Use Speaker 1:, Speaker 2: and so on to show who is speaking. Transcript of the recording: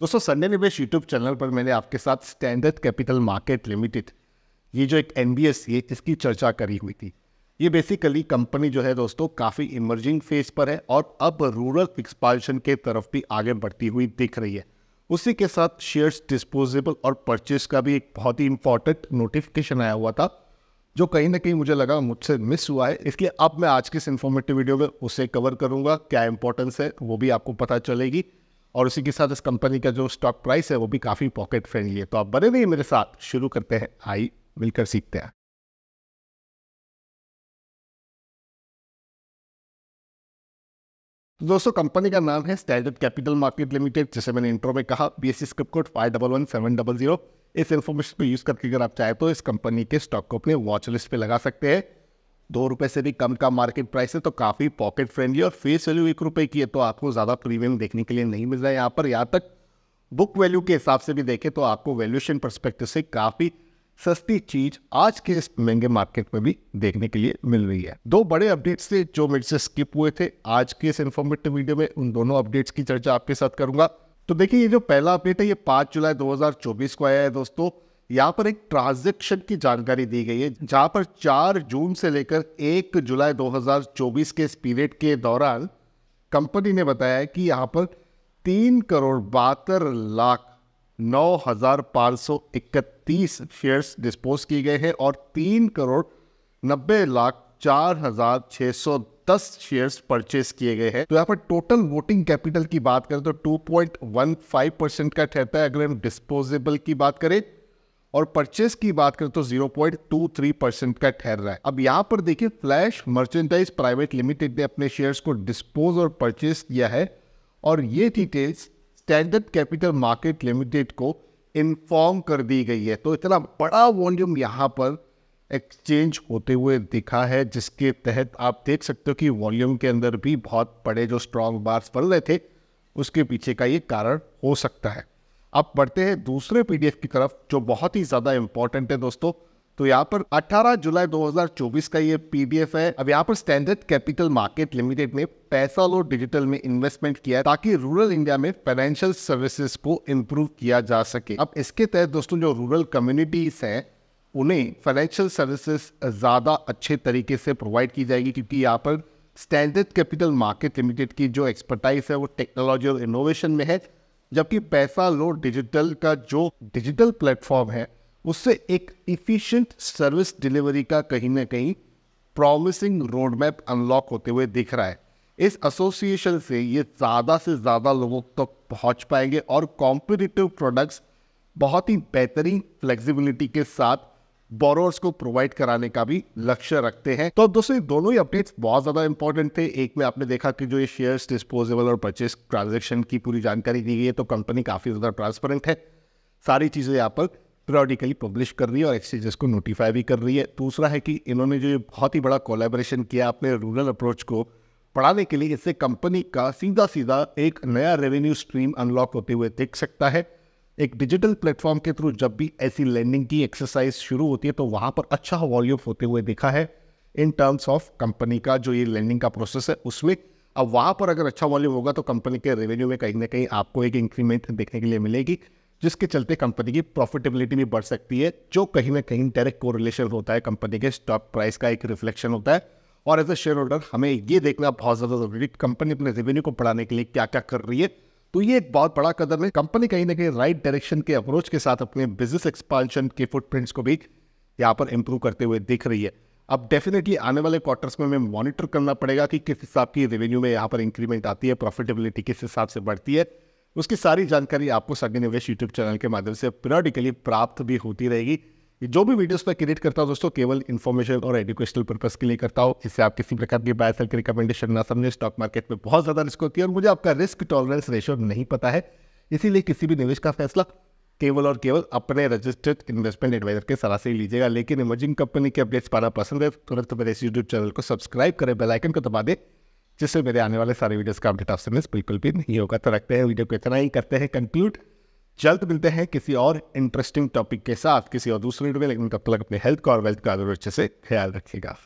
Speaker 1: दोस्तों संडे निवेश YouTube channel पर मैंने आपके साथ स्टैंडर्ड कैपिटल मार्केट लिमिटेड ये जो एक एन बी एस है इसकी चर्चा करी हुई थी ये बेसिकली कंपनी जो है दोस्तों काफ़ी इमर्जिंग फेज पर है और अब रूरल एक्सपालशन के तरफ भी आगे बढ़ती हुई दिख रही है उसी के साथ शेयर्स डिस्पोजेबल और परचेस का भी एक बहुत ही इंपॉर्टेंट नोटिफिकेशन आया हुआ था जो कहीं ना कहीं मुझे लगा मुझसे मिस हुआ है इसलिए अब मैं आज के इस इन्फॉर्मेटिव वीडियो में उसे कवर करूंगा क्या इंपॉर्टेंस है वो भी आपको पता चलेगी और उसी के साथ इस कंपनी का जो स्टॉक प्राइस है वो भी काफ़ी पॉकेट फ्रेंडली है तो आप बने रहिए मेरे साथ शुरू करते हैं आई मिलकर सीखते हैं तो दोस्तों कंपनी का नाम है स्टैंडर्ड कैपिटल मार्केट लिमिटेड जैसे मैंने इंट्रो में कहा B S script code five double one seven double zero इस इन्फॉर्मेशन को यूज़ करके अगर आप चाहे तो इस कंपनी के स्टॉक को अपने वॉच लिस्ट पे लगा सकते हैं दो रुपए से भी कम का मार्केट प्राइस है तो काफ़ी पॉकेट फ्रेंडली और फेस वैल्यू एक रुपए की है तो आपको ज़्यादा प्रीमियम देखने के लिए नहीं मिल रहा है यहाँ पर यहाँ तक बुक वैल्यू के हिसाब से भी देखें तो आपको वैल्यूशन परस्पेक्टिव से काफ़ी सस्ती चीज आज के इस महंगे मार्केट में भी देखने के लिए मिल रही है दो बड़े अपडेट्स थे जो मेरे से स्किप हुए थे आज के इस इन्फॉर्मेटिव वीडियो में उन दोनों अपडेट्स की चर्चा आपके साथ करूंगा तो देखिए ये जो पहला अपडेट है ये पांच जुलाई 2024 को आया है दोस्तों यहाँ पर एक ट्रांजेक्शन की जानकारी दी गई है जहाँ पर 4 जून से लेकर 1 जुलाई 2024 के इस पीरियड के दौरान कंपनी ने बताया कि यहाँ पर तीन करोड़ बहत्तर लाख नौ हजार पाँच सौ इकतीस शेयर्स डिस्पोज किए गए हैं और तीन करोड़ नब्बे लाख चार हजार छः सौ दस शेयर्स परचेस किए गए हैं तो यहाँ पर टोटल वोटिंग कैपिटल की बात करें तो 2.15 परसेंट का ठहरता है अगर हम डिस्पोजेबल की बात करें और परचेस की बात करें तो 0.23 परसेंट का ठहर रहा है अब यहाँ पर देखिए फ्लैश मर्चेंडाइज प्राइवेट लिमिटेड ने अपने शेयर्स को डिस्पोज और परचेस किया है और ये details standard capital market limited को इन्फॉर्म कर दी गई है तो इतना बड़ा वॉल्यूम यहाँ पर एक्सचेंज होते हुए दिखा है जिसके तहत आप देख सकते हो कि वॉल्यूम के अंदर भी बहुत बड़े जो स्ट्रॉन्ग बार्स पड़ रहे थे उसके पीछे का ये कारण हो सकता है अब बढ़ते हैं दूसरे पीडीएफ की तरफ जो बहुत ही ज़्यादा इंपॉर्टेंट है दोस्तों तो यहाँ पर 18 जुलाई 2024 का ये पीडीएफ है अब यहाँ पर स्टैंडर्ड कैपिटल मार्केट लिमिटेड ने पैसा लो डिजिटल में इन्वेस्टमेंट किया है ताकि रूरल इंडिया में फाइनेंशियल सर्विसेज को इम्प्रूव किया जा सके अब इसके तहत दोस्तों जो रूरल कम्युनिटीज हैं उन्हें फाइनेंशियल सर्विसेज ज़्यादा अच्छे तरीके से प्रोवाइड की जाएगी क्योंकि यहाँ पर स्टैंडर्ड कैपिटल मार्केट लिमिटेड की जो एक्सपर्टाइज है वो टेक्नोलॉजी और इनोवेशन में है जबकि पैसा लो डिजिटल का जो डिजिटल प्लेटफॉर्म है उससे एक इफिशियंट सर्विस डिलीवरी का कहीं ना कहीं प्रॉमिसिंग रोड मैप अनलॉक होते हुए दिख रहा है इस एसोसिएशन से ये ज़्यादा से ज़्यादा लोगों तक तो पहुंच पाएंगे और कॉम्पिटिटिव प्रोडक्ट्स बहुत ही बेहतरीन फ्लेक्सिबिलिटी के साथ बोरोर्स को प्रोवाइड कराने का भी लक्ष्य रखते हैं तो अब दोस्तों दोनों ही अपडेट्स बहुत ज्यादा इंपॉर्टेंट थे एक में आपने देखा कि जो ये शेयर्स डिस्पोजेबल और परचेस ट्रांजेक्शन की पूरी जानकारी दी गई है तो कंपनी काफी ज्यादा ट्रांसपेरेंट है सारी चीजें यहाँ पर पीरियोडिकली पब्लिश कर रही है और एक्सचेंजेस को नोटिफाई भी कर रही है दूसरा है कि इन्होंने जो बहुत ही बड़ा कोलेबोरेशन किया अपने रूरल अप्रोच को पढ़ाने के लिए इससे कंपनी का सीधा सीधा एक नया रेवेन्यू स्ट्रीम अनलॉक होते हुए देख सकता है एक डिजिटल प्लेटफॉर्म के थ्रू जब भी ऐसी लैंडिंग की एक्सरसाइज शुरू होती है तो वहाँ पर अच्छा वॉल्यूम होते हुए देखा है इन टर्म्स ऑफ कंपनी का जो ये लैंडिंग का प्रोसेस है उसमें अब वहाँ पर अगर अच्छा वॉल्यूम होगा तो कंपनी के रेवेन्यू में कहीं ना कहीं आपको एक इंक्रीमेंट देखने के लिए मिलेगी जिसके चलते कंपनी की प्रॉफिटेबिलिटी भी बढ़ सकती है जो कहीं ना कहीं डायरेक्ट कोरिलेशन होता है कंपनी के स्टॉक प्राइस का एक रिफ्लेक्शन होता है और एज अ शेयर होल्डर हमें ये देखना बहुत ज़्यादा जरूरी कंपनी अपने रेवेन्यू को बढ़ाने के लिए क्या क्या कर रही है तो ये एक बहुत बड़ा कदम है कंपनी कहीं ना कहीं राइट डायरेक्शन के अप्रोच के साथ अपने बिजनेस एक्सपांशन के फुटप्रिंट्स को भी यहाँ पर इम्प्रूव करते हुए दिख रही है अब डेफिनेटली आने वाले क्वार्टर्स में हमें मॉनिटर करना पड़ेगा कि किस हिसाब की रेवेन्यू में यहाँ पर इंक्रीमेंट आती है प्रॉफिटेबिलिटी किस हिसाब से बढ़ती है उसकी सारी जानकारी आपको सगे निवेश यूट्यूब चैनल के माध्यम से पीरियडिकली प्राप्त भी होती रहेगी जो भी वीडियोस मैं क्रिएट करता हूँ दोस्तों केवल इन्फॉर्मेशन और एजुकेशनल पर्पस के लिए करता हूँ इससे आप किसी प्रकार की बाय सेल की रिकमेंडेशन ना समझे स्टॉक मार्केट में बहुत ज़्यादा रिस्क होती है और मुझे आपका रिस्क टॉलरेंस रेशियो नहीं पता है इसीलिए किसी भी निवेश का फैसला केवल और केवल अपने रजिस्टर्ड इन्वेस्टमेंट एडवाइजर के सलाह से लीजिएगा लेकिन इमर्जिंग कंपनी के अपडेट्स पाना पसंद है तुरंत मेरे इस यूट्यूब चैनल को सब्सक्राइब करें बेलाइकन को दबा दें जिससे मेरे आने वाले सारे वीडियोज़ का अपडेट आपसे मिस बिल्कुल भी नहीं होगा तो रखते हैं वीडियो को इतना ही करते हैं कंक्लूड जल्द मिलते हैं किसी और इंटरेस्टिंग टॉपिक के साथ किसी और दूसरे वीडियो में लेकिन तब तक अपने हेल्थ का और वेल्थ का जरूर अच्छे से ख्याल रखिएगा